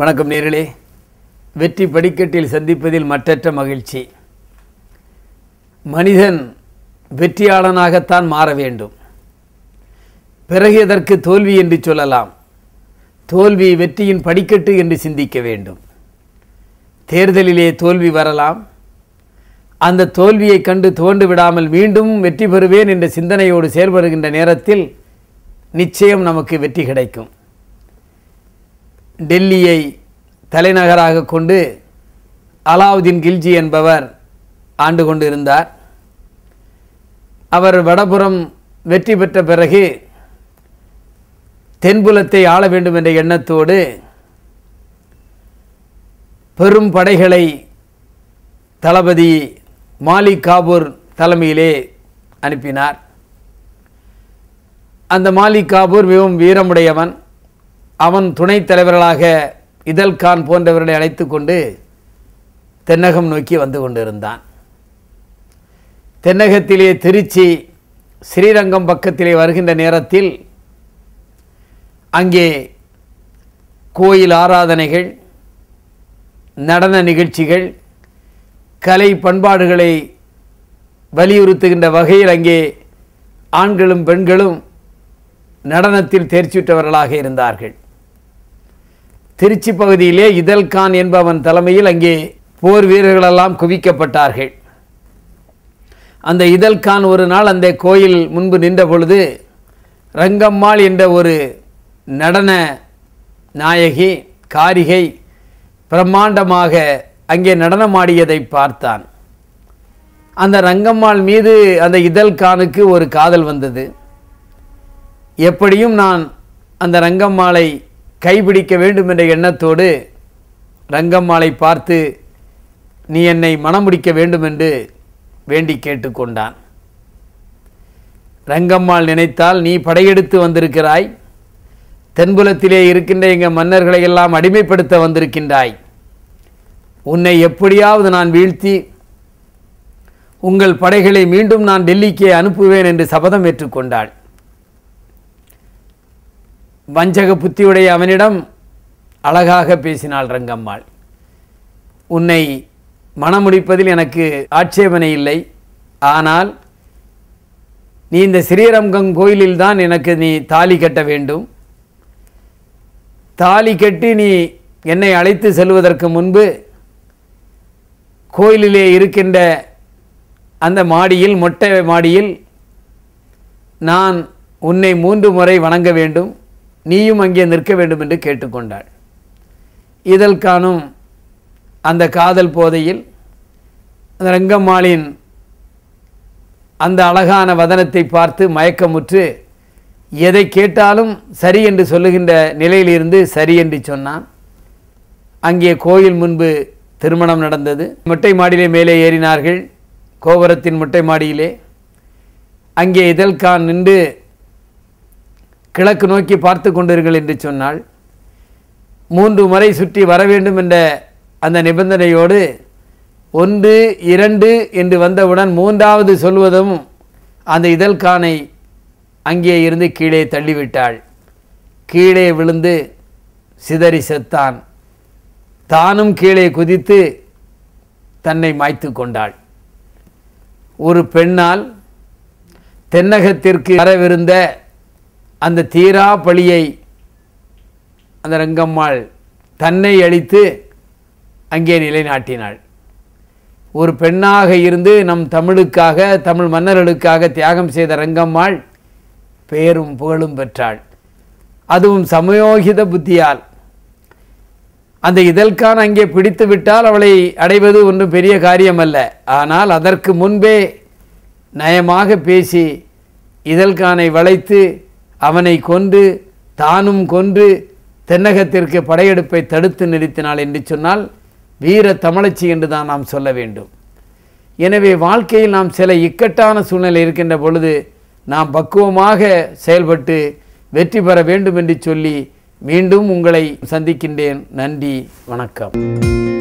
வணக்கம் நேரலே வெற்றி படிக்கட்டில் சந்திப்பதில் மற்றற்ற மகிழ்ச்சி மனிதன் வெற்றியாளனாகத்தான் மாற வேண்டும் பிறகு எதற்கு தோல்வி என்று சொல்லலாம் தோல்வி வெற்றியின் படிக்கட்டு என்று சிந்திக்க வேண்டும் தேர்தலிலே தோல்வி வரலாம் அந்த தோல்வியை கண்டு தோண்டு விடாமல் மீண்டும் வெற்றி பெறுவேன் என்ற சிந்தனையோடு செயல்படுகின்ற நேரத்தில் நிச்சயம் நமக்கு வெற்றி கிடைக்கும் டெல்லியை தலைநகராக கொண்டு அலாவுதீன் கில்ஜி என்பவர் ஆண்டு கொண்டிருந்தார் அவர் வடபுறம் வெற்றி பெற்ற பிறகு தென்புலத்தை ஆள வேண்டும் என்ற எண்ணத்தோடு பெரும் படைகளை தளபதி மாலிக் காபூர் தலைமையிலே அனுப்பினார் அந்த மாலிக் காபூர் மிகவும் வீரமுடையவன் அவன் துணைத் தலைவர்களாக இதல்கான் போன்றவர்களை அழைத்து கொண்டு தென்னகம் நோக்கி வந்து கொண்டிருந்தான் தென்னகத்திலே திருச்சி ஸ்ரீரங்கம் பக்கத்திலே வருகின்ற நேரத்தில் அங்கே கோயில் ஆராதனைகள் நடன நிகழ்ச்சிகள் கலை பண்பாடுகளை வலியுறுத்துகின்ற வகையில் அங்கே ஆண்களும் பெண்களும் நடனத்தில் தேர்ச்சியுற்றவர்களாக இருந்தார்கள் திருச்சி பகுதியிலே இதல்கான் என்பவன் தலைமையில் அங்கே போர் வீரர்களெல்லாம் குவிக்கப்பட்டார்கள் அந்த இதல்கான் ஒரு நாள் அந்த கோயில் முன்பு நின்ற பொழுது ரங்கம்மாள் என்ற ஒரு நடன நாயகி காரிகை பிரம்மாண்டமாக அங்கே நடனமாடியதை பார்த்தான் அந்த ரங்கம்மாள் மீது அந்த இதழ்கானுக்கு ஒரு காதல் வந்தது எப்படியும் நான் அந்த ரங்கம்மாளை கைபிடிக்க வேண்டும் என்ற எண்ணத்தோடு ரங்கம்மாளை பார்த்து நீ என்னை மணமுடிக்க வேண்டும் என்று வேண்டி கேட்டுக்கொண்டான் ரங்கம்மாள் நினைத்தால் நீ படையெடுத்து வந்திருக்கிறாய் தென்புலத்திலே இருக்கின்ற எங்கள் மன்னர்களை எல்லாம் அடிமைப்படுத்த வந்திருக்கின்றாய் உன்னை எப்படியாவது நான் வீழ்த்தி உங்கள் படைகளை மீண்டும் நான் டெல்லிக்கே அனுப்புவேன் என்று சபதம் ஏற்றுக்கொண்டாள் வஞ்சக புத்தியுடைய அவனிடம் அழகாக பேசினாள் ரங்கம்மாள் உன்னை மனமுடிப்பதில் எனக்கு ஆட்சேபனை இல்லை ஆனால் நீ இந்த ஸ்ரீரங்கம் கோயிலில்தான் எனக்கு நீ தாலி கட்ட வேண்டும் தாலி கட்டி நீ என்னை அழைத்து செல்வதற்கு முன்பு கோயிலிலே இருக்கின்ற அந்த மாடியில் மொட்டை மாடியில் நான் உன்னை மூன்று முறை வணங்க வேண்டும் நீயும் அங்கே நிற்க வேண்டும் என்று கேட்டுக்கொண்டாள் இதழ் காணும் அந்த காதல் போதையில் அந்த ரங்கம்மாளின் அந்த அழகான வதனத்தை பார்த்து மயக்கமுற்று எதை கேட்டாலும் சரி என்று சொல்லுகின்ற நிலையிலிருந்து சரி என்று சொன்னான் அங்கே கோயில் முன்பு திருமணம் நடந்தது முட்டை மாடியிலே மேலே ஏறினார்கள் கோபுரத்தின் முட்டை மாடியிலே அங்கே இதழ்கான் நின்று கிழக்கு நோக்கி பார்த்து கொண்டீர்கள் என்று சொன்னால் மூன்று முறை சுற்றி வர வேண்டும் என்ற அந்த நிபந்தனையோடு ஒன்று இரண்டு என்று வந்தவுடன் மூன்றாவது சொல்வதும் அந்த இதழ்கானை அங்கே இருந்து கீழே தள்ளிவிட்டாள் கீழே விழுந்து சிதறி செத்தான் தானும் கீழே குதித்து தன்னை மாய்த்து கொண்டாள் ஒரு பெண்ணால் தென்னகத்திற்கு வரவிருந்த அந்த தீரா பழியை அந்த ரங்கம்மாள் தன்னை அழித்து அங்கே நிலைநாட்டினாள் ஒரு பெண்ணாக இருந்து நம் தமிழுக்காக தமிழ் மன்னர்களுக்காக தியாகம் செய்த ரங்கம்மாள் பெயரும் புகழும் பெற்றாள் அதுவும் சமயோகித புத்தியால் அந்த இதழ்கான் அங்கே பிடித்து விட்டால் அவளை அடைவது ஒன்றும் பெரிய காரியம் அல்ல ஆனால் அதற்கு முன்பே நயமாக பேசி இதழ்கானை வளைத்து அவனை கொன்று தானும் கொன்று தென்னகத்திற்கு படையெடுப்பை தடுத்து நிறுத்தினாள் என்று சொன்னால் வீர தமிழச்சி என்று தான் நாம் சொல்ல வேண்டும் எனவே வாழ்க்கையில் நாம் சில இக்கட்டான சூழ்நிலை இருக்கின்ற பொழுது நாம் பக்குவமாக செயல்பட்டு வெற்றி பெற வேண்டும் என்று சொல்லி மீண்டும் உங்களை சந்திக்கின்றேன் நன்றி வணக்கம்